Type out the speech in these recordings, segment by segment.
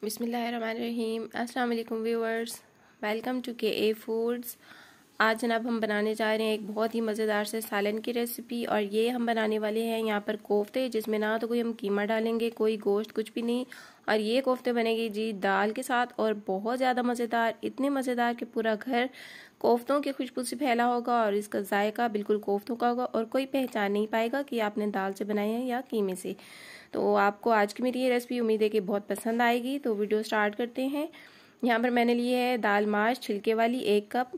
Bismillahirrahmanirrahim. Assalamu alaikum viewers. Welcome to KA Foods. आज जनाब हम बनाने जा रहे हैं एक बहुत ही मज़ेदार से सालन की रेसिपी और ये हम बनाने वाले हैं यहाँ पर कोफ्ते जिसमें ना तो कोई हम कीमा डालेंगे कोई गोश्त कुछ भी नहीं और ये कोफ्ते बनेंगे जी दाल के साथ और बहुत ज़्यादा मज़ेदार इतने मज़ेदार कि पूरा घर कोफ्तों की खुशबू से फैला होगा और इसका जायका बिल्कुल कोफ्तों का होगा और कोई पहचान नहीं पाएगा कि आपने दाल से बनाए हैं या कीमे से तो आपको आज की मेरी ये रेसिपी उम्मीद है कि बहुत पसंद आएगी तो वीडियो स्टार्ट करते हैं यहाँ पर मैंने लिए है दाल मार्च छिलके वाली एक कप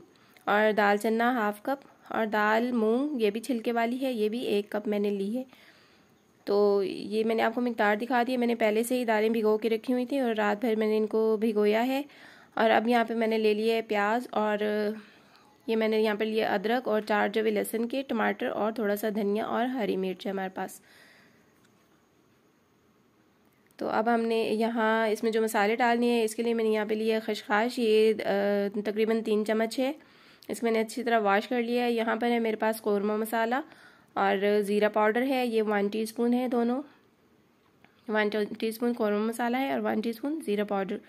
और दाल चना हाफ कप और दाल मूंग ये भी छिलके वाली है ये भी एक कप मैंने ली है तो ये मैंने आपको मकदार दिखा दी है मैंने पहले से ही दालें भिगो के रखी हुई थी और रात भर मैंने इनको भिगोया है और अब यहाँ पे मैंने ले लिए प्याज और ये मैंने यहाँ पर लिए अदरक और चार जो भी लहसुन के टमाटर और थोड़ा सा धनिया और हरी मिर्च है हमारे पास तो अब हमने यहाँ इसमें जो मसाले डालने हैं इसके लिए मैंने यहाँ पे लिए खशखाश ये तकरीबन तीन चम्मच है इसको मैंने अच्छी तरह वॉश कर लिया है यहाँ पर है मेरे पास कौरमा मसाला और ज़ीरा पाउडर है ये वन टीस्पून है दोनों वन टीस्पून कौरमा मसाला है और वन टीस्पून ज़ीरा पाउडर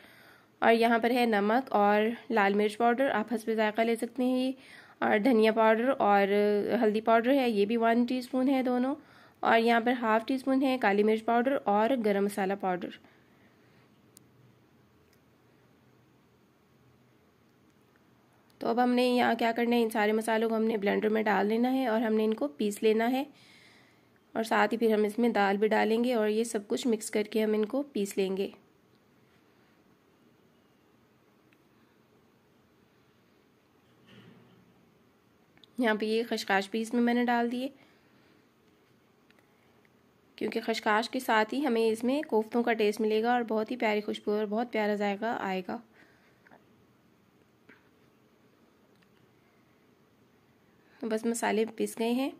और यहाँ पर है नमक और लाल मिर्च पाउडर आप हंस पे ज़ायक़ा ले सकते हैं ये और धनिया पाउडर और हल्दी पाउडर है ये भी वन टीस्पून है दोनों और यहाँ पर हाफ़ टी स्पून है काली मिर्च पाउडर और गरम मसाला पाउडर तो अब हमने यहाँ क्या करना है इन सारे मसालों को हमने ब्लेंडर में डाल लेना है और हमने इनको पीस लेना है और साथ ही फिर हम इसमें दाल भी डालेंगे और ये सब कुछ मिक्स करके हम इनको पीस लेंगे यहाँ पे ये खशकाश भी इसमें मैंने डाल दिए क्योंकि खशकाश के साथ ही हमें इसमें कोफ्तों का टेस्ट मिलेगा और बहुत ही प्यारी खुशबू और बहुत प्यारा जायका आएगा तो बस मसाले पीस गए हैं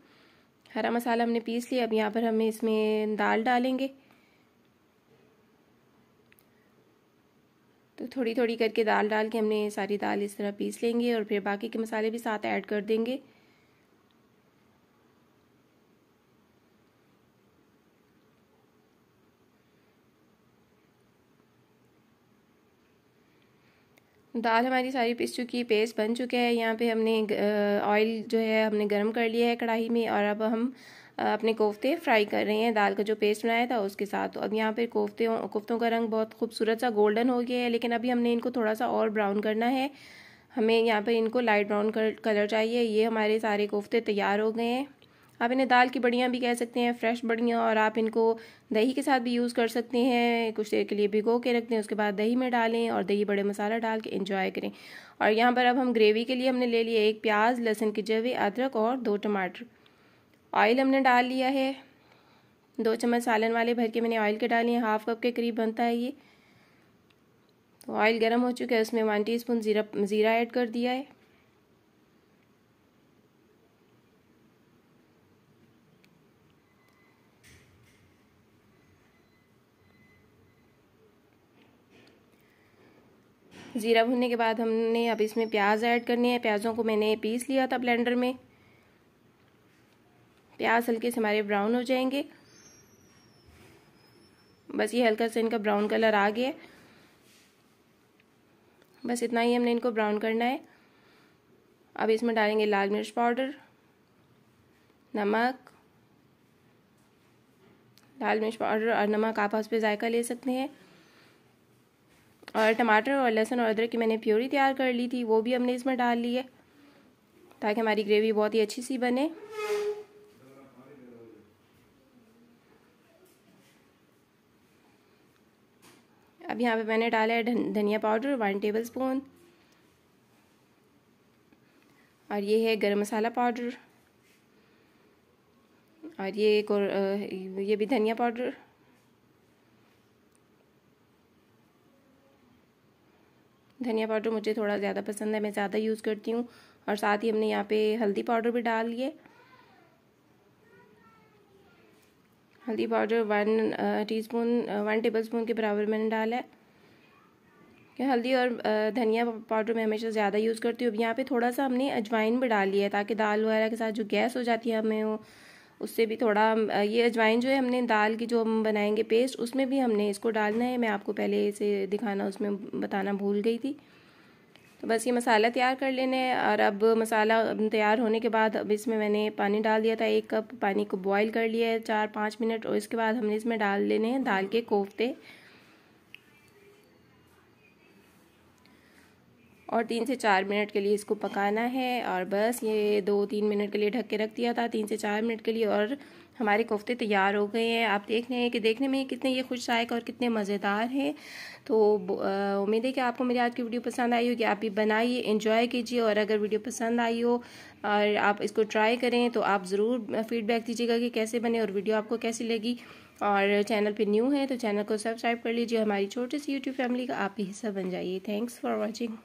हरा मसाला हमने पीस लिया अब यहाँ पर हमें इसमें दाल डालेंगे तो थोड़ी थोड़ी करके दाल डाल के हमने सारी दाल इस तरह पीस लेंगे और फिर बाकी के मसाले भी साथ ऐड कर देंगे दाल हमारी सारी पिस चुकी है पेस्ट बन चुका है यहाँ पे हमने ऑयल जो है हमने गर्म कर लिया है कढ़ाई में और अब हम अपने कोफ्ते फ्राई कर रहे हैं दाल का जो पेस्ट बनाया था उसके साथ तो अब यहाँ पे कोफ्ते कोफ्तों का रंग बहुत खूबसूरत सा गोल्डन हो गया है लेकिन अभी हमने इनको थोड़ा सा और ब्राउन करना है हमें यहाँ पर इनको लाइट ब्राउन कलर चाहिए ये हमारे सारे कोफ्ते तैयार हो गए हैं आप इन्हें दाल की बड़ियाँ भी कह सकते हैं फ्रेश बड़ियाँ और आप इनको दही के साथ भी यूज़ कर सकते हैं कुछ देर के लिए भिगो के रख दें उसके बाद दही में डालें और दही बड़े मसाला डाल के इंजॉय करें और यहाँ पर अब हम ग्रेवी के लिए हमने ले लिया एक प्याज लहसुन की जवे अदरक और दो टमाटर ऑयल हमने डाल लिया है दो चम्मच सालन वाले भर के मैंने ऑयल के डाले हैं हाफ कप के करीब बनता है ये तो ऑयल गर्म हो चुका है उसमें वन स्पून ज़ीरा ज़ीरा ऐड कर दिया है ज़ीरा भुनने के बाद हमने अब इसमें प्याज ऐड करनी है प्याज़ों को मैंने पीस लिया था ब्लेंडर में प्याज हल्के से हमारे ब्राउन हो जाएंगे बस ये हल्का सा इनका ब्राउन कलर आ गया बस इतना ही हमने इनको ब्राउन करना है अब इसमें डालेंगे लाल मिर्च पाउडर नमक लाल मिर्च पाउडर और नमक आप उस पर जायका ले सकते हैं और टमाटर और लहसुन और अदरक की मैंने प्योरी तैयार कर ली थी वो भी हमने इसमें डाल ली है ताकि हमारी ग्रेवी बहुत ही अच्छी सी बने अब यहाँ पे मैंने डाला है धनिया पाउडर वन टेबल स्पून और ये है गरम मसाला पाउडर और ये ये भी धनिया पाउडर धनिया पाउडर मुझे थोड़ा ज़्यादा पसंद है मैं ज़्यादा यूज़ करती हूँ और साथ ही हमने यहाँ पे हल्दी पाउडर भी डाल लिए हल्दी powder one teaspoon one tablespoon के बराबर मैंने डाला है क्या हल्दी और धनिया पाउडर मैं हमेशा ज़्यादा यूज़ करती हूँ अब यहाँ पे थोड़ा सा हमने अजवाइन भी डाल लिया है ताकि दाल वगैरह के साथ जो गैस हो जाती है हमें वो उससे भी थोड़ा ये अजवाइन जो है हमने दाल की जो हम बनाएंगे पेस्ट उसमें भी हमने इसको डालना है मैं आपको पहले इसे दिखाना उसमें बताना भूल गई थी तो बस ये मसाला तैयार कर लेने और अब मसाला तैयार होने के बाद अब इसमें मैंने पानी डाल दिया था एक कप पानी को बॉईल कर लिया है चार पाँच मिनट और इसके बाद हमने इसमें डाल लेने हैं दाल के कोफ्ते और तीन से चार मिनट के लिए इसको पकाना है और बस ये दो तीन मिनट के लिए ढक के रख दिया था तीन से चार मिनट के लिए और हमारे कोफ्ते तैयार हो गए हैं आप देख रहे हैं कि देखने में कितने ये खुश आए और कितने मज़ेदार हैं तो उम्मीद है कि आपको मेरी आज की वीडियो पसंद आई होगी आप भी बनाइए इन्जॉय कीजिए और अगर वीडियो पसंद आई हो और आप इसको ट्राई करें तो आप ज़रूर फीडबैक दीजिएगा कि कैसे बने और वीडियो आपको कैसी लगी और चैनल पर न्यू है तो चैनल को सब्सक्राइब कर लीजिए हमारी छोटी सी यूट्यूब फैमिली का आप भी हिस्सा बन जाइए थैंक्स फॉर वॉचिंग